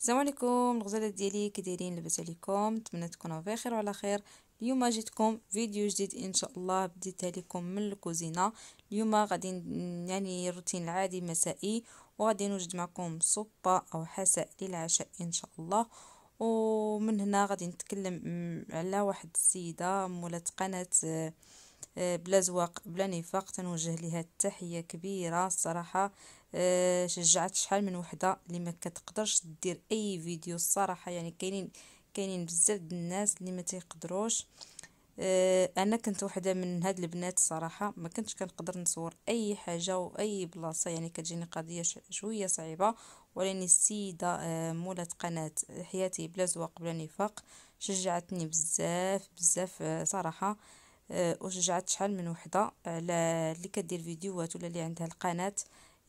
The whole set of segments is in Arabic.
السلام عليكم الغزاله ديالي كي دايرين لاباس عليكم نتمنى تكونوا بخير وعلى خير اليوم جيتكم فيديو جديد ان شاء الله بديتها لكم من الكوزينه اليوم غادي يعني الروتين العادي المسائي وغادي نوجد معكم صبه او حساء للعشاء ان شاء الله ومن هنا غادي نتكلم على واحد السيده مولات قناه آه، بلا زواق بلا نفاق تنوجه لها تحيه كبيره الصراحه آه، شجعت شحال من وحده اللي ما كتقدرش دير اي فيديو الصراحه يعني كاينين كاينين بزاف الناس اللي ما تيقدروش أه انا كنت وحده من هاد البنات صراحه ما كنتش كنقدر نصور اي حاجه واي بلاصه يعني كتجيني قضيه شويه صعيبه ولاني السيده أه مولات قناه حياتي بلا زواق بلا نفاق شجعتني بزاف بزاف أه صراحه آه، وشجعت شحال من وحده على اللي كدير فيديوهات ولا اللي عندها القناه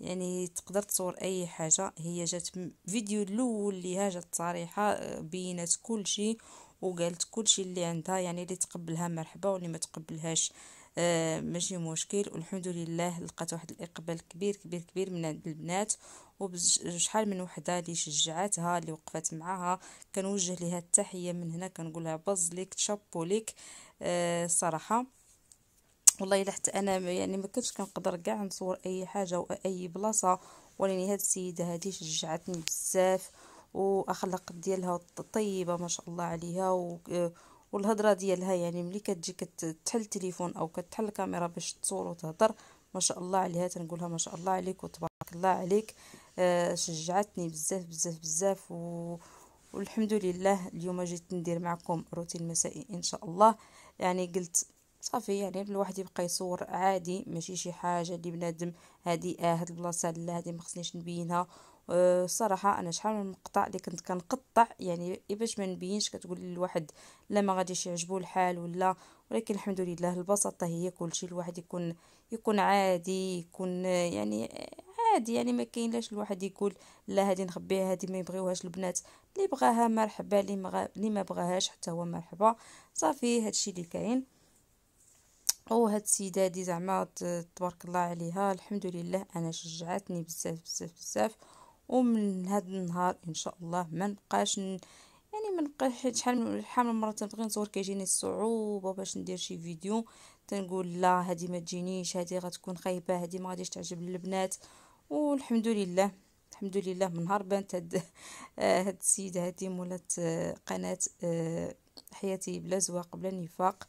يعني تقدر تصور اي حاجه هي جات فيديو الاول ليها جات صريحه آه، بينات كل شيء وقالت كل شيء اللي عندها يعني اللي تقبلها مرحبا واللي ما تقبلهاش آه ماشي مشكل والحمد لله لقات واحد الاقبال كبير كبير كبير من عند البنات وشحال من وحده اللي شجعتها اللي وقفت معها كنوجه لها التحيه من هنا كنقولها باز ليك تشابو ليك آه صراحه والله الا حتى انا يعني ما كنتش كنقدر كاع نصور اي حاجه واي بلاصه ولكن هاد السيده هادي شجعتني بزاف واخلاق ديالها طيبه ما شاء الله عليها و والهضره ديالها يعني ملي كتجي كتحل التليفون او كتحل الكاميرا باش تصور وتهضر ما شاء الله عليها تنقولها ما شاء الله عليك وتبارك الله عليك آه، شجعتني بزاف بزاف بزاف و... والحمد لله اليوم جيت ندير معكم روتين مسائي ان شاء الله يعني قلت صافي يعني الواحد يبقى يصور عادي ماشي شي حاجه اللي بنادم هادي اه هاد البلاصه لا هادي ما خصنيش نبينها آه، الصراحه انا شحال من مقطع اللي كنت كنقطع يعني باش ما نبينش كتقول للواحد لا ما غاديش يعجبو الحال ولا ولكن الحمد لله البساطه هي كلشي الواحد يكون يكون عادي يكون يعني عادي يعني ما كاينلاش الواحد يقول لا هذه نخبيها هذه ما يبغيوهاش البنات اللي بغاها مرحبا اللي ما بغاهاش حتى هو مرحبا صافي هادشي اللي كاين او هاد السيده هادي زعما تبارك الله عليها الحمد لله انا شجعتني بزاف بزاف بزاف ومن هاد النهار ان شاء الله ما نبقاش يعني ما نبقاش شحال من من مره تنبغي نصور كيجيني الصعوبه باش ندير شي فيديو تنقول لا هادي ما تجينيش هادي غتكون خايبه هادي ما غاديش تعجب البنات والحمد لله الحمد لله من نهار بانت هاد آه، هاد السيده هادي مولات آه، قناه آه، حياتي بلا زواق بلا نفاق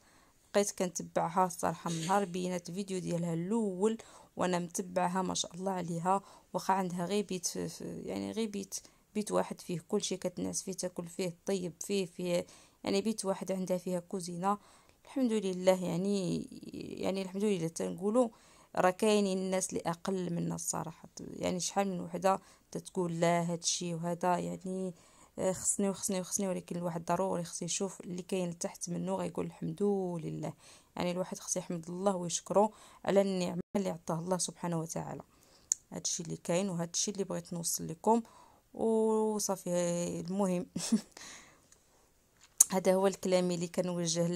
بقيت كنتبعها الصراحه من نهار بينات فيديو ديالها الاول وانا متبعها ما شاء الله عليها واخا عندها غير بيت يعني غير بيت بيت واحد فيه كل شيء كتنعس فيه تاكل فيه طيب فيه فيه يعني بيت واحد عندها فيها كوزينه الحمد لله يعني يعني الحمد لله تنقولوا راه كاينين الناس اللي اقل منا الصراحه يعني شحال من وحده تتقول لا هادشي وهذا يعني آه، خصني وخصني وخصني ولكن الواحد ضروري خصو يشوف اللي كاين لتحت منه غيقول الحمد لله يعني الواحد خصو يحمد الله ويشكره على النعمه اللي عطاه الله سبحانه وتعالى هادشي اللي كاين وهادشي اللي بغيت نوصل لكم وصافي آه، المهم هذا هو الكلام اللي كنوجه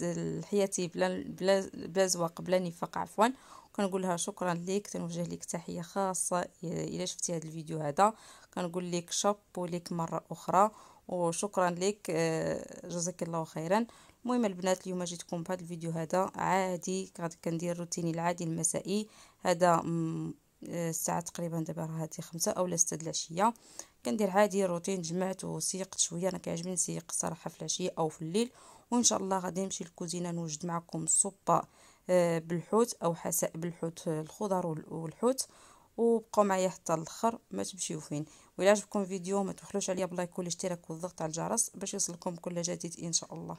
لحياتي بلا بلا بلا زواق بلا نفاق عفوا كنقول لها شكرا ليك تنوجه لك تحيه خاصه الى شفتي هذا الفيديو هذا كنقول لك شابو ليك مره اخرى وشكرا لك آه، جزاك الله خيرا المهم البنات اليوم جيتكم بهذا الفيديو هذا عادي غادي كندير روتيني العادي المسائي هذا آه، الساعه تقريبا دابا راه هادي خمسة اولا ستة د العشيه كندير عادي روتين جمعت وسيقت شويه انا كيعجبني نسيق صراحه في العشيه او في الليل وان شاء الله غادي نمشي للكوزينه نوجد معكم الصوبه آه، بالحوت او حساء بالحوت آه، الخضر والحوت وبقوا معايا حتى الاخر ما تمشيو فين وإلا عجبكم الفيديو ما تخلوش عليا بلايك والاشتراك والضغط على الجرس باش يوصلكم كل جديد ان شاء الله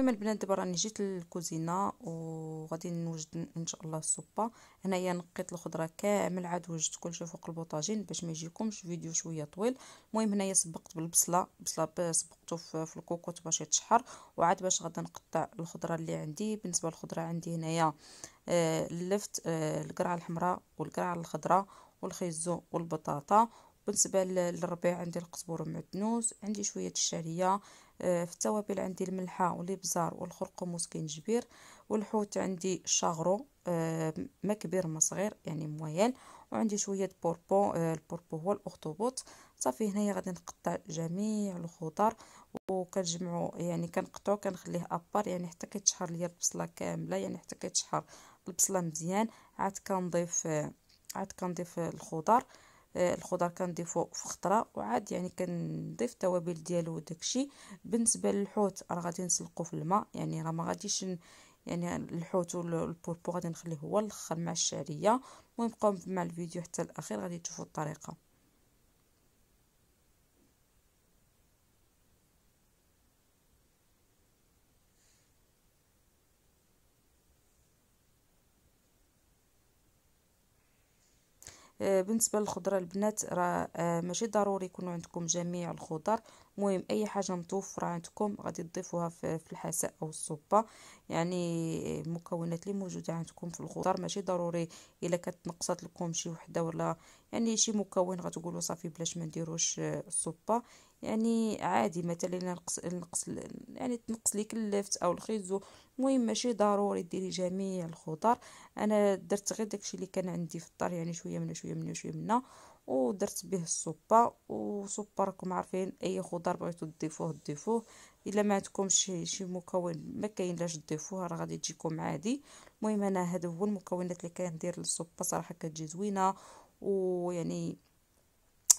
المهم البنات دابا راني جيت للكوزينه وغادي نوجد ان شاء الله السوبه هنايا نقيت الخضره كامل عاد وجدت كلشي فوق البوطاجين باش ما يجيكمش فيديو شويه طويل المهم هنايا سبقت بالبصله البصله سبقته في الكوكوت باش يتشحر وعاد باش غادي نقطع الخضره اللي عندي بالنسبه للخضره عندي هنايا آه، اللفت آه، القرعه الحمراء والقرعه الخضراء والخيزو والبطاطا بالنسبه للربيع عندي القزبر ومعدنوس عندي شويه الشعريه آه، في التوابل عندي الملحه والابزار والخرقم وسكنجبير والحوت عندي شاغرو آه، ما كبير ما صغير يعني مويان وعندي شويه بوربو آه، البوربو هو الاخطبوط صافي هنايا غادي نقطع جميع الخضر وكنجمعو يعني كنقطعو كنخليه ابار يعني حتى كيتشحر ليا البصله كامله يعني حتى كيتشحر البصله مزيان عاد كنضيف عاد كنضيف الخضر الخضر كنضيفو في خطره وعاد يعني كنضيف التوابل ديالو وداكشي بالنسبه للحوت راه غادي نسلقو في الماء يعني راه ما غاديش يعني الحوت والبوربو غادي نخليه هو الاخر مع الشعريه المهم بقاو مع الفيديو حتى الاخير غادي تشوفوا الطريقه آه، بالنسبه للخضره البنات راه آه، ماشي ضروري يكونوا عندكم جميع الخضر مهم اي حاجه متوفره عندكم غادي تضيفوها في الحساء او الصوبه يعني آه، المكونات اللي موجوده عندكم في الخضر ماشي ضروري الا كتنقصات لكم شي وحده ولا يعني شي مكون غتقولوا صافي بلاش ما نديروش الصوبه يعني عادي مثلا نقص نقص يعني تنقص لك اللفت او الخيزو المهم ماشي ضروري ديري جميع الخضر انا درت غير داكشي اللي كان عندي في الدار يعني شويه من شويه من شويه من ودرت به الصوبه وصوبه راكم عارفين اي خضر بغيتو تضيفوه ضيفوه الا ما عندكمش شي, شي مكون ما كاينلاش تضيفوه راه غادي تجيكم عادي المهم انا هذا هو المكونات اللي كندير للصوبه صراحه كتجي زوينه ويعني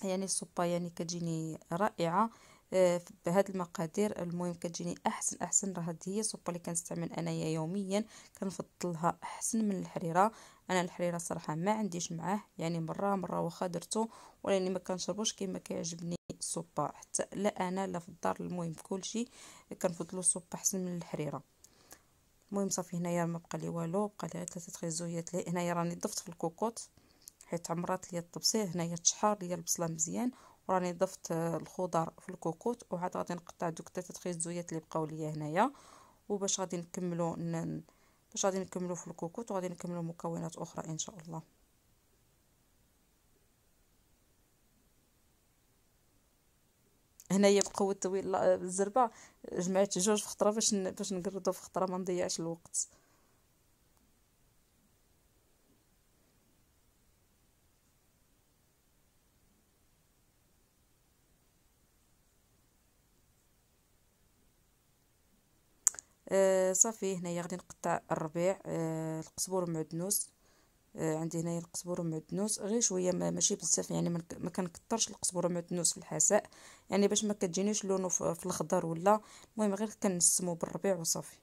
يعني الصوبه يعني كتجيني رائعه بهاد آه، المقادير المهم كتجيني احسن احسن راه هذه هي الصوبه اللي كنستعمل انايا يوميا كنفضلها احسن من الحريره انا الحريره صراحه ما عنديش معاه يعني مره مره واخا درتو ولاني ما كنشربوش كما كيعجبني الصوبه حتى لا انا لا في الدار المهم كلشي كنفضلوا الصوبا احسن من الحريره المهم صافي هنايا ما بقى لي والو بقى لي غير ثلاثه تريزويات هنايا راني ضفت في الكوكوط حيت عمرات لي الطبسيل هنايا تشحر لي البصله مزيان وراني ضفت آه، الخضر في الكوكوت وعاد غادي نقطع دوك ثلاثه خيزويات اللي بقاو ليا هنايا وباش غادي نكملو ن... باش غادي نكملو في الكوكوت وغادي نكملو مكونات اخرى ان شاء الله هنايا بقوة طويل الزربه جمعت جوج في خطره باش باش نقردو في خطره ما نضيعش الوقت آه، صافي هنايا غادي نقطع الربيع آه القزبر والمعدنوس آه عندي هنايا القزبر والمعدنوس غير شويه ما ماشي بزاف يعني ما كنكثرش القزبر والمعدنوس في الحساء يعني باش ما كتجينيش لونه في الخضر ولا المهم غير كنسمو بالربيع وصافي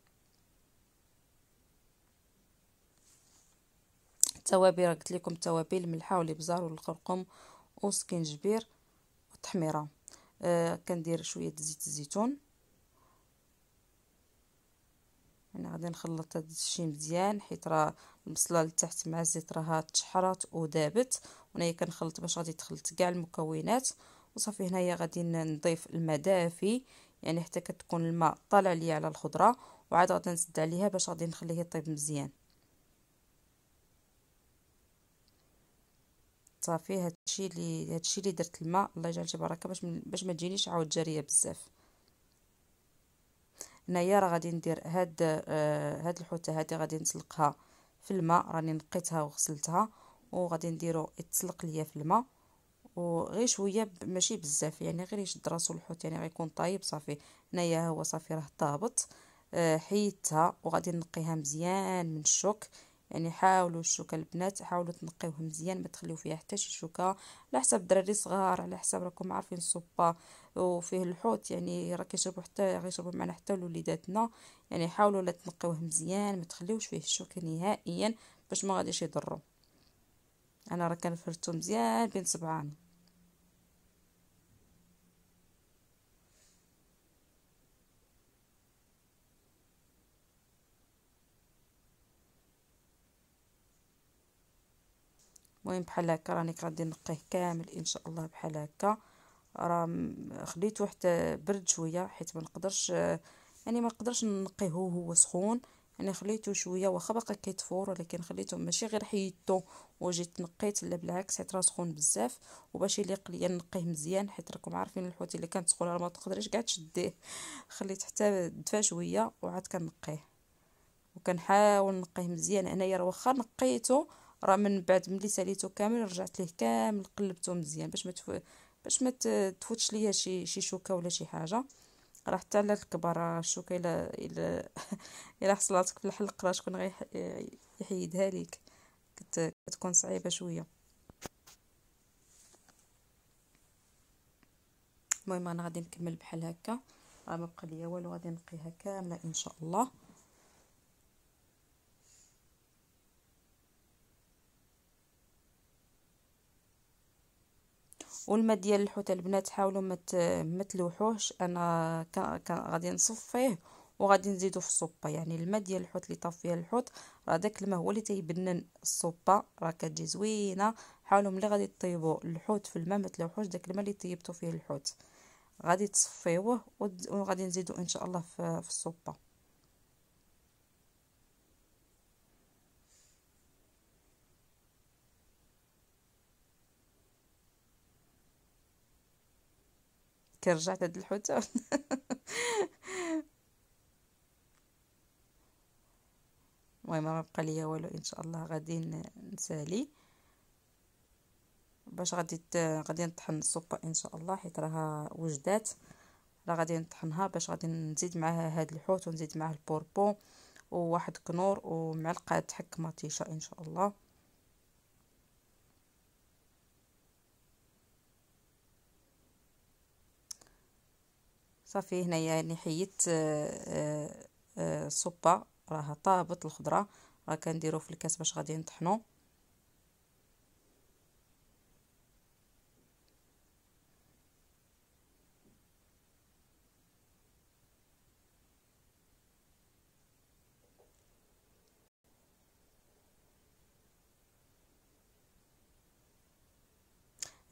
التوابل قلت لكم التوابل الملحه والابزار والقرقم وسكنجبير والتحميره آه كندير شويه زيت الزيتون انا غادي نخلط هذا الشيء مزيان حيت راه البصله لتحت مع الزيت راها تشحرات ودابت وانايا كنخلط باش غادي تخلط كاع المكونات وصافي هنايا غادي نضيف الماء دافي يعني حتى كتكون الماء طالع ليا على الخضره وعاد غادي نسد عليها باش غادي نخليه يطيب مزيان صافي هادشي اللي هادشي اللي درت الماء الله يجعل شي بركه باش باش ما تجينيش عاود جاريه بزاف هنايا راه غادي ندير هاد آه هاد الحوته هادي غادي نسلقها في الماء راني نقيتها وغسلتها وغادي نديرو يتسلق ليا في الماء وغير شويه ماشي بزاف يعني غير يشد راسو الحوت يعني غيكون طايب صافي هنايا هو صافي راه طابط آه، حيدتها وغادي نقيها مزيان من الشوك يعني حاولوا الشوكه البنات حاولوا تنقيوه مزيان ما تخليو فيها حتى شي شوكه على حساب الدراري صغار على حساب راكم عارفين الصبا وفيه الحوت يعني راه كيشربوا حتى غيشربوا معنا حتى وليداتنا يعني حاولوا لا تنقيوه مزيان ما تخليوش فيه الشوكه نهائيا باش ما غاديش يضروا انا راه كنفرتو مزيان بين صبعاني المهم بحال هكا راني غادي نقيه كامل ان شاء الله بحال هكا راه خليته حتى برد شويه حيت ما نقدرش يعني ما نقدرش نقيه هو سخون يعني خليته شويه واخا باقا كيتفور ولكن خليته ماشي غير حيدته وجيت نقيت لا بالعكس حيت راه سخون بزاف وباش يليق ليا نقيه مزيان حيت راكم عارفين الحوت اللي كانت سخونه ما تقدريش كاع تشديه خليت حتى دفا شويه وعاد كنقيه وكنحاول نقيه مزيان انايا واخا نقيته راه من بعد ملي ساليتو كامل رجعت ليه كامل قلبته مزيان باش ما تف... باش ما تفوتش ليا شي شي شوكه ولا شي حاجه راه حتى الا الكبار الشوكه الا الا الا حصلاتك في الحلق راه شكون غيحيدها يحيدها ليك كت... كتكون صعيبه شويه المهم انا غادي نكمل بحال هكا راه ما بقى ليا والو غادي نقيها كامله ان شاء الله والماء ديال الحوت البنات حاولوا ما مت تلوحوش انا غادي نصفيه وغادي نزيدو في الصوبه يعني الماء ديال الحوت اللي طاب فيه الحوت راه داك الماء هو اللي تيبنن الصوبه راه كتجي زوينه حاولوا ملي غادي طيبوا الحوت في الماء ما تلوحوش داك الماء اللي طيبتو فيه الحوت غادي تصفيوه وغادي نزيدو ان شاء الله في الصوبه كي رجعت هاد الحوته المهم ما بقى ليا والو ان شاء الله غادي نسالي باش غادي غادي نطحن الصوبا ان شاء الله حيت راها وجدات راه غادي نطحنها باش غادي نزيد معاها هاد الحوت ونزيد معاه البوربو وواحد كنور ومعلقه حك مطيشه ان شاء الله صافي هنايا اللي حيدت الصبه آه، آه، آه، راه طابت الخضره راه كنديرو في الكاس باش غادي نطحنو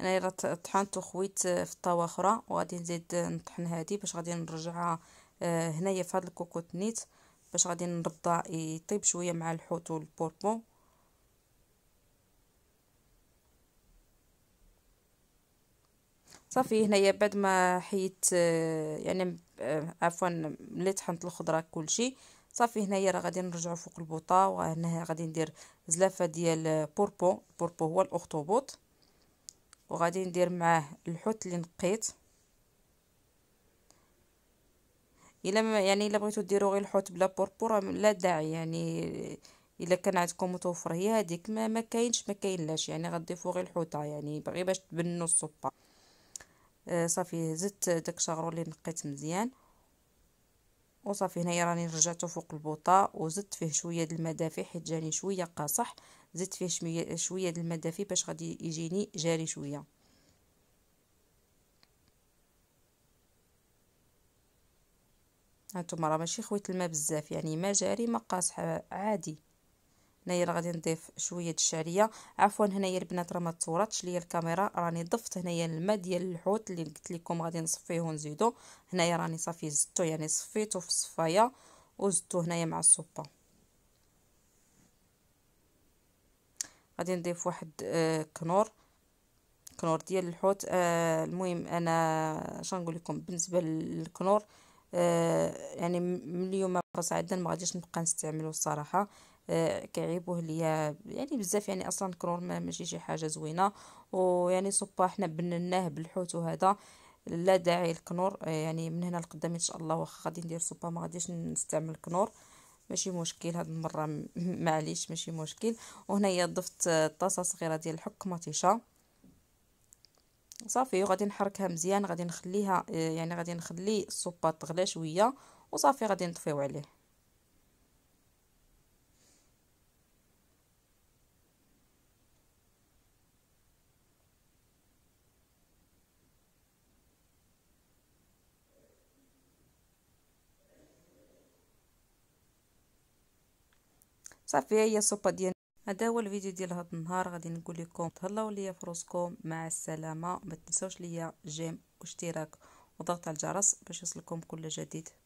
انا راه طحنت وخويت في طاوه اخرى وغادي نزيد نطحن هذه باش غادي نرجعها آه، هنايا في هذا الكوكوت نيت باش غادي نرضى يطيب شويه مع الحوت والبوربو صافي هنايا بعد ما حيت آه، يعني آه، عفوا ملي طحنت الخضره كلشي صافي هنايا راه غادي نرجعو فوق البوطه وهنا غادي ندير زلافه ديال بوربو بوربو هو الاخطبوط وغادي ندير معاه الحوت اللي نقيت الا ما يعني الا بغيتو ديروا غير الحوت بلا بوربوره لا داعي يعني الا كان عندكم متوفر هي هذيك ما ما كاينش ما كاينلاش يعني غضيفوا غير الحوطه يعني غير باش تبنوا الصوبه آه صافي زدت داك الشغرو اللي نقيت مزيان وصافي هنايا راني رجعته فوق البوطه وزدت فيه شويه د المدافع حيت جاني شويه قاصح زدت فيه شويه شويه د الماده فيه باش غادي يجيني جاري شويه هانتوما راه ماشي خويت الماء بزاف يعني ما جاري ما قاصح عادي هنايا راه غادي نضيف شويه د الشعريه عفوا هنايا البنات راه ما تصوراتش ليا الكاميرا راني ضفت هنايا الماء ديال الحوت اللي قلت لكم غادي نصفيه ونزيدو هنايا راني صافي زدتو يعني صفيتو في الصفايه وزدتو هنايا مع الصوبه غادي نضيف واحد آه، كنور كنور ديال الحوت آه المهم انا اش نقول لكم بالنسبه للكنور آه يعني من اليوم خلاص عدا ما غاديش نبقى نستعمله الصراحه آه كيعيبوه ليا يعني بزاف يعني اصلا الكنور ما ماشي شي حاجه زوينه ويعني صبا حنا بنناه بالحوت وهذا لا داعي الكنور آه، يعني من هنا لقدام ان شاء الله واخا غادي ندير صبا ما غاديش نستعمل الكنور ماشي مشكل هاد المره معليش ماشي مشكل وهنايا ضفت طاسه صغيره ديال الحك مطيشه صافي وغادي نحركها مزيان غادي نخليها يعني غادي نخلي الصوبات تغلى شويه وصافي غادي نطفيو عليه صافي هي الصوبه ديالنا هذا هو الفيديو ديال هذا النهار غادي نقول لكم تهلاو ليا فروسكم مع السلامه ما تنساوش ليا جيم واشتراك وضغط على الجرس باش يصلكم كل جديد